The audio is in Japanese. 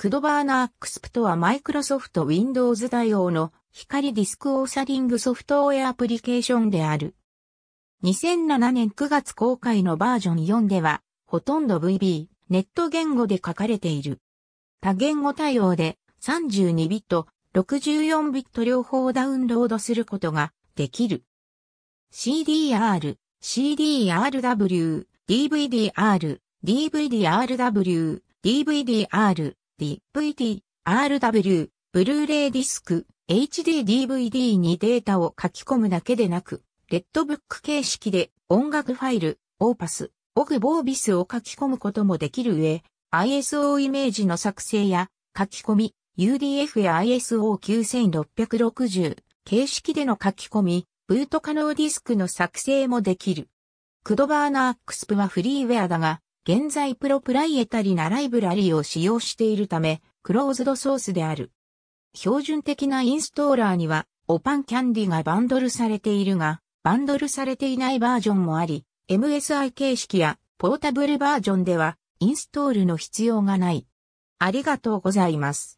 クドバーナークスプとはマイクロソフト Windows 対応の光ディスクオーサリングソフトウェアアプリケーションである。2007年9月公開のバージョン4では、ほとんど VB、ネット言語で書かれている。多言語対応で32ビット、64ビット両方ダウンロードすることができる。CDR、CDRW、DVDR、DVDRW、DVDR、DVD、RW、ブルーレイディスク、HDDVD にデータを書き込むだけでなく、レッドブック形式で音楽ファイル、オーパス、オグボービスを書き込むこともできる上、ISO イメージの作成や書き込み、UDF や ISO9660 形式での書き込み、ブート可能ディスクの作成もできる。クドバーナークスプはフリーウェアだが、現在プロプライエタリなライブラリを使用しているため、クローズドソースである。標準的なインストーラーには、オパンキャンディがバンドルされているが、バンドルされていないバージョンもあり、MSI 形式やポータブルバージョンでは、インストールの必要がない。ありがとうございます。